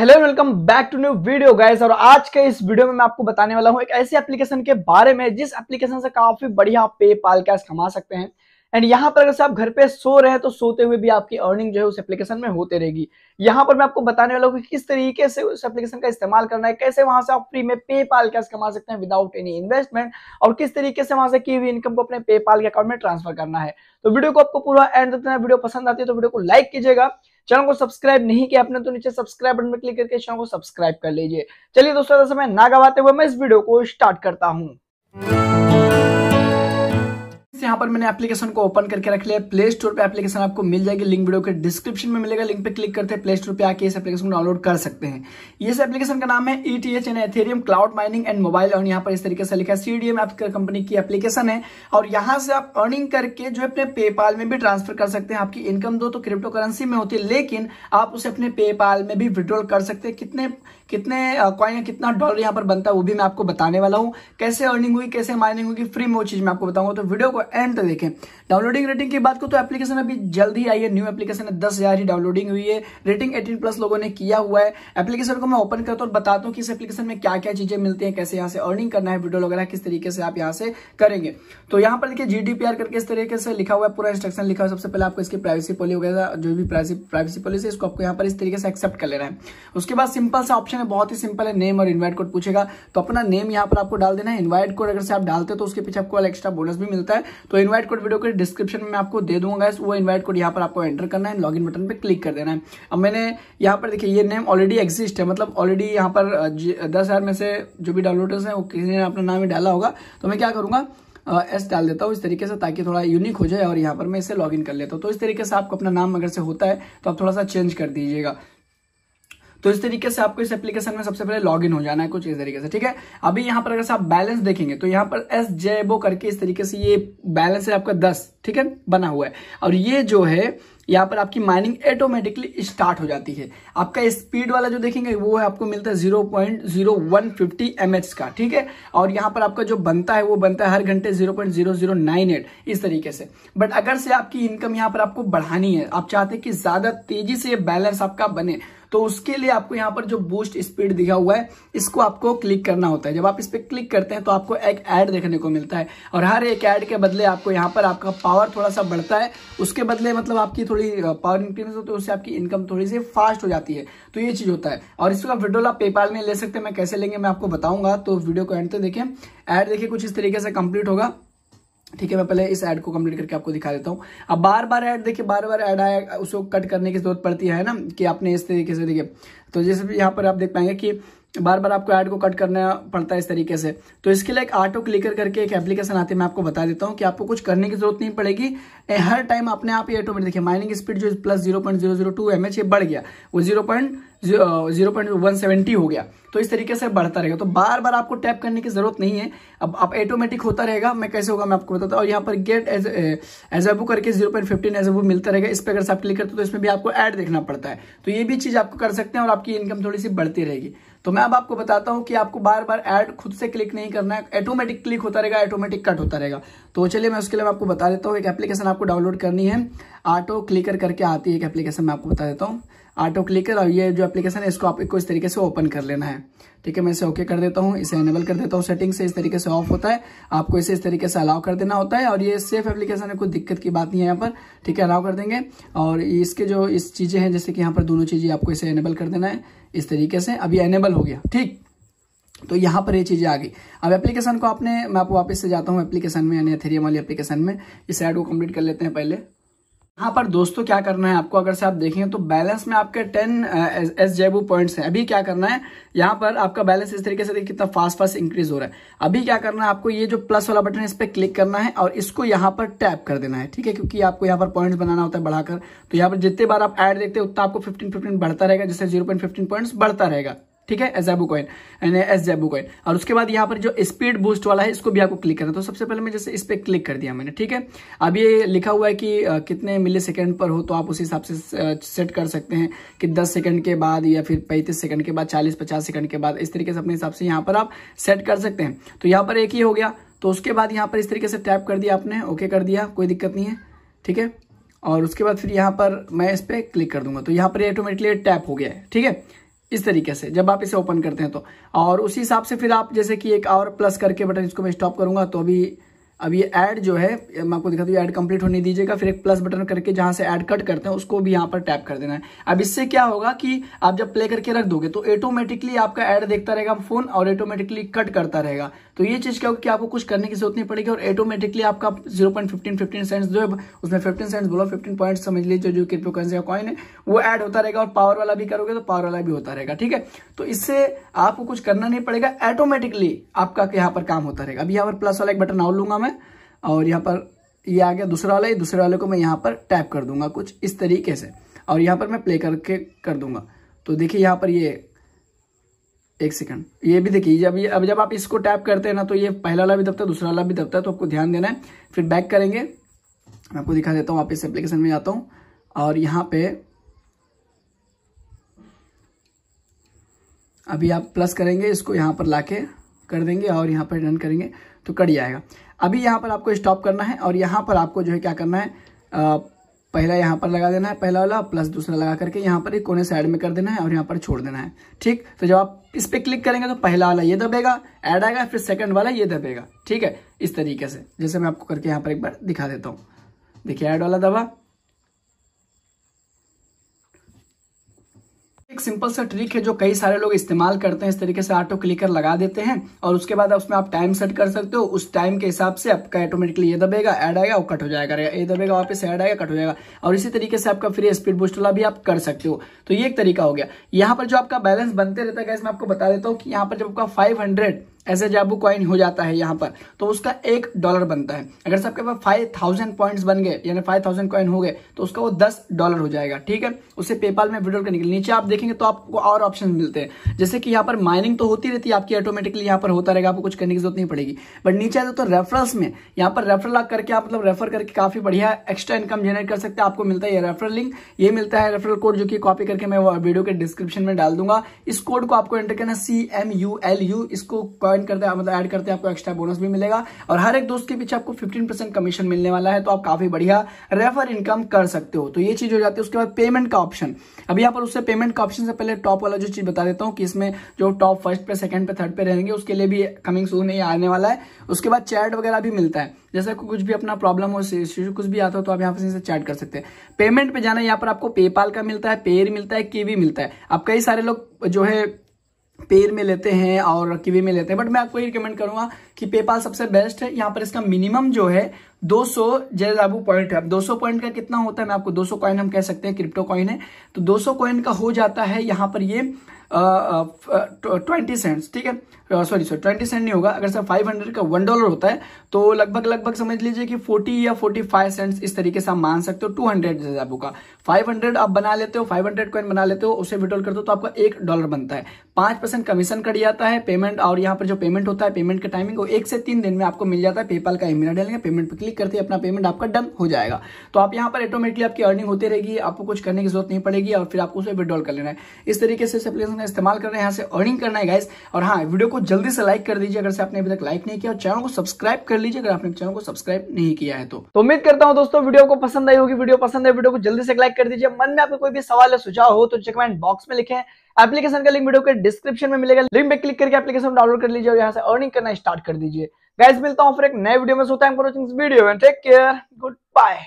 hello welcome back to new video guys और आज के इस वीडियो में मैं आपको बताने वाला हूं एक ऐसी एप्लीकेशन के बारे में जिस एप्लीकेशन से काफी बढ़िया आप पे पाल कैश कमा सकते हैं एंड यहाँ पर अगर आप घर पे सो रहे हैं तो सोते हुए भी आपकी अर्निंग जो है उस एप्लीकेशन में होते रहेगी यहाँ पर मैं आपको बताने वाला हूँ कि किस तरीके से उस एप्लीकेशन का इस्तेमाल करना है कैसे वहां से आप फ्री में पे पाल कैश कमा सकते हैं विदाउट एनी इन्वेस्टमेंट और किस तरीके से वहां से की हुई इनकम को अपने पे पाल के अकाउंट में ट्रांसफर करना है तो वीडियो को आपको पूरा एंड देना वीडियो पसंद आती है तो वीडियो को लाइक कीजिएगा चैनल को सब्सक्राइब नहीं किया आपने तो नीचे सब्सक्राइब बटन पर क्लिक करके चैनल को सब्सक्राइब कर लीजिए चलिए दोस्तों समय ना गवाते हुए मैं इस वीडियो को स्टार्ट करता हूँ यहाँ पर मैंने एप्लीकेशन को ओपन करके रख लिया प्ले स्टोर पर एप्लीकेशन आपको मिल जाएगी लिंक वीडियो के डिस्क्रिप्शन में मिलेगा लिंक पे क्लिक करते हैं प्ले स्टोर पर आके इस एप्लीकेशन को डाउनलोड कर सकते हैं इस एप्लीकेशन का नाम है E and Ethereum cloud mining and mobile और यहाँ पर इस तरीके से लिखा है सीडीएम आपकी कंपनी की एप्लीकेशन है और यहाँ से आप अर्निंग करके जो अपने पेपाल में भी ट्रांसफर कर सकते हैं आपकी इनकम दो तो क्रिप्टो करेंसी में होती है लेकिन आप उसे अपने पेपाल में भी विड्रॉल कर सकते हैं कितने कितने कॉइन या कितना डॉलर यहाँ पर बनता है वो भी मैं आपको बताने वाला हूँ कैसे अर्निंग हुई कैसे माइनिंग हुई फ्री में वो चीज़ मैं आपको बताऊंगा तो वीडियो को एंड तक देखें डाउनलोडिंग रेटिंग की बात को तो एप्लीकेशन अभी जल्द ही आई है न्यू एप्लीकेशन है दस हज़ार ही डाउनलोडिंग हुई है रेटिंग एटीन प्लस लोगों ने किया हुआ है एप्लीकेशन को मैं ओपन करता हूँ और बताता हूँ कि इस एप्लीकेशन में क्या क्या चीज़ें मिलती है कैसे यहाँ से अर्निंग करना है वीडियो वगैरह किस तरीके से आप यहाँ से करेंगे तो यहाँ पर देखिए जी करके इस तरीके से लिखा हुआ है पूरा इंस्ट्रक्शन लिखा हुआ सबसे पहले आपको इसकी प्राइवेसी पॉली वगैरह जो भी प्राइवेसी पॉलिसी इसको आपको यहाँ पर इस तरीके से एक्सेप्ट कर लेना है उसके बाद सिंपल सा ऑप्शन क्वेश्चन है बहुत ही सिंपल है नेम और इन्वाइट कोड पूछेगा तो अपना नेम यहाँ पर आपको डाल देना है इन्वाइट कोड अगर से आप डालते तो उसके पीछे आपको एक्स्ट्रा बोनस भी मिलता है तो इन्वाइट कोड वीडियो के डिस्क्रिप्शन में आपको दे दूंगा वो इन्वाइट कोड यहाँ पर आपको एंटर करना है लॉग बटन पर क्लिक कर देना है अब मैंने यहाँ पर देखिए ये नेम ऑलरेडी एग्जिस्ट है मतलब ऑलरेडी यहाँ पर दस में से जो भी डाउनलोडर्स हैं वो किसी ने अपना नाम ही डाला होगा तो मैं क्या करूँगा एस डाल देता हूँ इस तरीके से ताकि थोड़ा यूनिक हो जाए और यहाँ पर मैं इसे लॉगिन कर लेता हूँ तो इस तरीके से आपको अपना नाम अगर से होता है तो आप थोड़ा सा चेंज कर दीजिएगा तो इस तरीके से आपको इस एप्लीकेशन में सबसे पहले लॉग हो जाना है कुछ इस तरीके से ठीक है अभी यहाँ पर अगर आप बैलेंस देखेंगे तो यहाँ पर एस जेबो करके इस तरीके से ये बैलेंस है आपका दस ठीक है बना हुआ है और ये जो है यहाँ पर आपकी माइनिंग ऑटोमेटिकली स्टार्ट हो जाती है आपका स्पीड वाला जो देखेंगे वो है आपको मिलता है zero point zero one fifty M H का ठीक है और यहाँ पर आपका जो बनता है वो बनता है हर घंटे zero point zero zero nine eight इस तरीके से बट अगर से आपकी इनकम यहाँ पर आपको बढ़ानी है आप चाहते हैं कि ज्यादा तेजी से ये बैलेंस आपका बने तो उसके लिए आपको यहाँ पर जो बूस्ट स्पीड दिखा हुआ है इसको आपको क्लिक करना होता है जब आप इस पर क्लिक करते हैं तो आपको एक ऐड देखने को मिलता है और हर एक ऐड के बदले आपको यहाँ पर आपका पावर थोड़ा सा बढ़ता है उसके बदले मतलब आपकी थोड़ी पावर इंक्रीज होती है उससे आपकी इनकम थोड़ी सी फास्ट हो जाती है तो ये चीज़ होता है और इसका विड्रोल आप पेपाल में ले सकते हैं मैं कैसे लेंगे मैं आपको बताऊंगा तो वीडियो को एंड तो देखें ऐड देखिए कुछ इस तरीके से कंप्लीट होगा ठीक है मैं पहले इस ऐड को कंप्लीट करके आपको दिखा देता हूँ अब बार बार ऐड देखिए बार बार ऐड आया उसको कट करने की जरूरत पड़ती है ना कि आपने इस तरीके से देखिए तो जैसे यहाँ पर आप देख पाएंगे कि बार बार आपको ऐड को कट करना पड़ता है इस तरीके से तो इसके लिए एक आटो क्लिकर करके एक एप्लीकेशन आती है मैं आपको बता देता हूँ कि आपको कुछ करने की जरूरत नहीं पड़ेगी हर टाइम अपने आप ही ऑटोमेटिक देखिए माइनिंग स्पीड जो plus zero point zero zero two M H बढ़ गया वो zero point zero point one seventy हो गया तो इस तरीके से बढ़ता रहेगा तो बार बार आपको टैप करने की जरूरत नहीं है अब आप ऑटोमेटिक होता रहेगा मैं कैसे होगा मैं आपको बताता हूँ और यहाँ पर गेट एज एबू करके जीरो पॉइंट फिफ्टीन एबू मिलता रहेगा इस पर अगर आप क्लिक करते हो तो इसमें भी आपको ऐड देखना पड़ता है तो ये भी चीज़ आपको कर सकते हैं और आपकी इनकम थोड़ी सी बढ़ती रहेगी तो मैं अब आपको बताता हूं कि आपको बार बार ऐड खुद से क्लिक नहीं करना है ऑटोमेटिक क्लिक होता रहेगा ऑटोमेटिक कट होता रहेगा तो चलिए मैं उसके लिए मैं आपको बता देता हूँ एक एप्लीकेशन आपको डाउनलोड करनी है ऑटो क्लिकर करके आती है एक एप्लीकेशन मैं आपको बता देता हूँ ऑटो क्लिक और ये जो एप्लीकेशन है इसको आपको इस तरीके से ओपन कर लेना है ठीक है मैं इसे ओके कर देता हूँ इसे एनेबल कर देता हूँ सेटिंग से इस तरीके से ऑफ होता है आपको इसे इस तरीके से अलाउ कर देना होता है और ये सेफ एप्लीकेशन है कोई दिक्कत की बात नहीं है यहाँ पर ठीक है अलाउ कर देंगे और इसके जो इस चीज़ें हैं जैसे कि यहाँ पर दोनों चीज़ें आपको इसे एनेबल कर देना है इस तरीके से अब ये हो गया ठीक तो यहाँ पर ये चीज़ें आ गई अब एप्लीकेशन को आपने मैं आपको वापस से जाता हूँ एप्लीकेशन में यानी थेरियम वाली एप्लीकेशन में इस एड को कम्प्लीट कर लेते हैं पहले यहाँ पर दोस्तों क्या करना है आपको अगर से आप देखें तो बैलेंस में आपके टेन एस जेबू पॉइंट्स हैं अभी क्या करना है यहाँ पर आपका बैलेंस इस तरीके से देखिए कितना फास्ट फास्ट इंक्रीज हो रहा है अभी क्या करना है आपको ये जो प्लस वाला बटन है इस पर क्लिक करना है और इसको यहाँ पर टैप कर देना है ठीक है क्योंकि आपको यहाँ पर पॉइंट्स बनाना होता है बढ़ाकर तो यहाँ पर जितने बार आप एड देखते हैं उतना आपको फिफ्टीन फिफ्टीन बढ़ता रहेगा जिससे जीरो पॉइंट फिफ्टीन पॉइंट्स बढ़ता रहेगा ठीक है एजेबू कॉइन एस जेबू कॉइन और उसके बाद यहाँ पर जो स्पीड बूस्ट वाला है इसको भी आपको क्लिक करना तो सबसे पहले मैं जैसे इस पर क्लिक कर दिया मैंने ठीक है अब ये लिखा हुआ है कि कितने मिली सेकेंड पर हो तो आप उस हिसाब से सेट कर सकते हैं कि 10 सेकेंड के बाद या फिर 35 सेकेंड के बाद 40-50 सेकेंड के बाद इस तरीके से अपने हिसाब से यहाँ पर आप सेट कर सकते हैं तो यहाँ पर एक ही हो गया तो उसके बाद यहाँ पर इस तरीके से टैप कर दिया आपने ओके कर दिया कोई दिक्कत नहीं है ठीक है और उसके बाद फिर यहाँ पर मैं इस पर क्लिक कर दूंगा तो यहाँ पर ऑटोमेटिकली टैप हो गया है ठीक है इस तरीके से जब आप इसे ओपन करते हैं तो और उसी हिसाब से फिर आप जैसे कि एक और प्लस करके बटन इसको मैं स्टॉप करूंगा तो अभी अब ये ऐड जो है मैं आपको दिखाता हूँ ऐड कंप्लीट होने दीजिएगा फिर एक प्लस बटन करके जहाँ से ऐड कट करते हैं उसको भी यहाँ पर टैप कर देना है अब इससे क्या होगा कि आप जब प्ले करके रख दोगे तो ऑटोमेटिकली आपका ऐड देखता रहेगा फोन और ऑटोमेटिकली कट करता रहेगा तो ये चीज़ क्या होगी कि आपको कुछ करने की जरूरत नहीं पड़ेगी और ऑटोमेटिकली आपका zero point fifteen fifteen cents जो है उसमें फिफ्टीन सेंट्स बोलो फिफ्टीन पॉइंट समझ लीजिए जो क्रिप्टो करेंसी का कॉइन है वो ऐड होता रहेगा और पावर वाला भी करोगे तो पावर वाला भी होता रहेगा ठीक है तो इससे आपको कुछ करना नहीं पड़ेगा ऑटोमेटिकली आपका यहाँ पर काम होता रहेगा अभी यहाँ पर प्लस वाला एक बटन आउ लूंगा मैं मैं और यहाँ पर ये आ गया दूसरा वाला ये दूसरे वाले को मैं यहाँ पर टैप कर दूंगा कुछ इस तरीके से और यहाँ पर मैं प्ले करके कर दूंगा तो देखिए यहाँ पर ये एक सेकंड ये भी देखिए जब ये अब जब आप इसको टैप करते हैं ना तो ये पहला वाला भी दबता है दूसरा वाला भी दबता है तो आपको ध्यान देना है फिर बैक करेंगे मैं आपको दिखा देता हूँ आप इस एप्लीकेशन में जाता हूँ और यहाँ पे अभी आप प्लस करेंगे इसको यहाँ पर लाके कर देंगे और यहाँ पर रन करेंगे तो कट जाएगा अभी यहाँ पर आपको स्टॉप करना है और यहाँ पर आपको जो है क्या करना है आ, पहला यहाँ पर लगा देना है पहला वाला प्लस दूसरा लगा करके यहाँ पर एक कोने साइड में कर देना है और यहाँ पर छोड़ देना है ठीक तो जब आप इस पर क्लिक करेंगे तो पहला वाला ये दबेगा ऐड आएगा फिर सेकंड वाला ये दबेगा ठीक है इस तरीके से जैसे मैं आपको करके यहाँ पर एक बार दिखा देता हूँ देखिए ऐड वाला दबा सिंपल सा ट्रिक है जो कई सारे लोग इस्तेमाल करते हैं इस तरीके से ऑटो क्लिकर लगा देते हैं और उसके बाद उसमें आप टाइम सेट कर सकते हो उस टाइम के हिसाब से आपका ऑटोमेटिकली ये दबेगा ऐड आएगा और कट हो जाएगा ये दबेगा वापस ऐड आएगा कट हो जाएगा और इसी तरीके से आपका फ्री स्पीड बूस्ट वाला भी आप कर सकते हो तो ये एक तरीका हो गया यहाँ पर जो आपका बैलेंस बनते रहता है मैं आपको बता देता हूँ कि यहाँ पर जब आपका फाइव ऐसे जाबू कॉइन हो जाता है यहाँ पर तो उसका एक डॉलर बनता है अगर सबके पास फाइव थाउजेंड पॉइंट बन गए यानी फाइव थाउजेंड कॉइन हो गए तो उसका वो दस डॉलर हो जाएगा ठीक है उसे पेपाल में विड्रॉल करने के लिए नीचे आप देखेंगे तो आपको और ऑप्शन मिलते हैं जैसे कि यहाँ पर माइनिंग तो होती रहती है आपकी ऑटोमेटिकली यहाँ पर होता रहेगा आपको कुछ करने की जरूरत नहीं पड़ेगी बट नीचे आते तो रेफरल्स में यहाँ पर रेफरल करके आप मतलब रेफर करके काफी बढ़िया एक्स्ट्रा इनकम जनरेट कर सकते हैं आपको मिलता है रेफरल लिंक ये मिलता है रेफरल कोड जो कि कॉपी करके मैं वीडियो के डिस्क्रिप्शन में डाल दूंगा इस कोड को आपको एंटर करना C M U L U इसको कॉइन ज्वाइन करते हैं मतलब ऐड करते हैं आपको एक्स्ट्रा बोनस भी मिलेगा और हर एक दोस्त के पीछे आपको फिफ्टीन कमीशन मिलने वाला है तो आप काफी बढ़िया रेफर इनकम कर सकते हो तो ये चीज हो जाती है उसके बाद पेमेंट का ऑप्शन अभी यहाँ पर उससे पेमेंट का ऑप्शन से पहले टॉप वाला जो चीज बता देता हूँ कि इसमें जो टॉप फर्स्ट पे सेकंड पे थर्ड पे रहेंगे उसके लिए भी कमिंग सू नहीं आने वाला है उसके बाद चैट वगैरह भी मिलता है जैसे कुछ भी अपना प्रॉब्लम हो कुछ भी आता हो तो आप यहाँ पर चैट कर सकते हैं पेमेंट पे जाना यहाँ पर आपको पेपाल का मिलता है पेयर मिलता है केवी मिलता है आप कई सारे लोग जो है पेर में लेते हैं और किवी में लेते हैं बट मैं आपको ये रिकमेंड करूंगा कि पेपाल सबसे बेस्ट है यहाँ पर इसका मिनिमम जो है 200 सौ जेजाबू पॉइंट है अब 200 पॉइंट का कितना होता है मैं आपको 200 कॉइन हम कह सकते हैं क्रिप्टो कॉइन है तो 200 कॉइन का हो जाता है यहाँ पर ये ट्वेंटी सेंट्स ठीक है सॉरी सॉरी ट्वेंटी सेंट नहीं होगा अगर सर फाइव हंड्रेड का वन डॉलर होता है तो लगभग लगभग समझ लीजिए कि फोर्टी या फोर्टी फाइव सेंट्स इस तरीके से आप मान सकते हो टू हंड्रेड जैसे का फाइव हंड्रेड आप बना लेते हो फाइव हंड्रेड कॉइन बना लेते हो उसे विड्रॉल करते हो तो आपका एक डॉलर बनता है पांच परसेंट कमीशन कट जाता है पेमेंट और यहाँ पर जो पेमेंट होता है पेमेंट का टाइमिंग वो एक से तीन दिन में आपको मिल जाता है पेपाल का एमिना डालेंगे पेमेंट पर क्लिक करते ही अपना पेमेंट आपका डन हो जाएगा तो आप यहाँ पर ऑटोमेटिकली आपकी अर्निंग होती रहेगी आपको कुछ करने की जरूरत नहीं पड़ेगी और फिर आपको उसे विड्रॉल कर लेना है इस तरीके से ऑप्शन इस्तेमाल कर रहे हैं यहाँ से अर्निंग करना है गाइस और हाँ वीडियो को जल्दी से लाइक कर दीजिए अगर से आपने अभी तक लाइक नहीं किया और चैनल को सब्सक्राइब कर लीजिए अगर आपने चैनल को सब्सक्राइब नहीं किया है तो।, तो उम्मीद करता हूँ दोस्तों वीडियो को पसंद आई होगी वीडियो पसंद है वीडियो को जल्दी से लाइक कर दीजिए मन में आपको कोई भी सवाल या सुझाव हो तो कमेंट बॉक्स में लिखे एप्लीकेशन का लिंक वीडियो के डिस्क्रिप्शन में मिलेगा लिंक पे क्लिक करके एप्लीकेशन डाउनलोड कर लीजिए और यहाँ से अर्निंग करना स्टार्ट कर दीजिए गाइस मिलता हूँ फिर एक नए वीडियो में सोता है video and take care good bye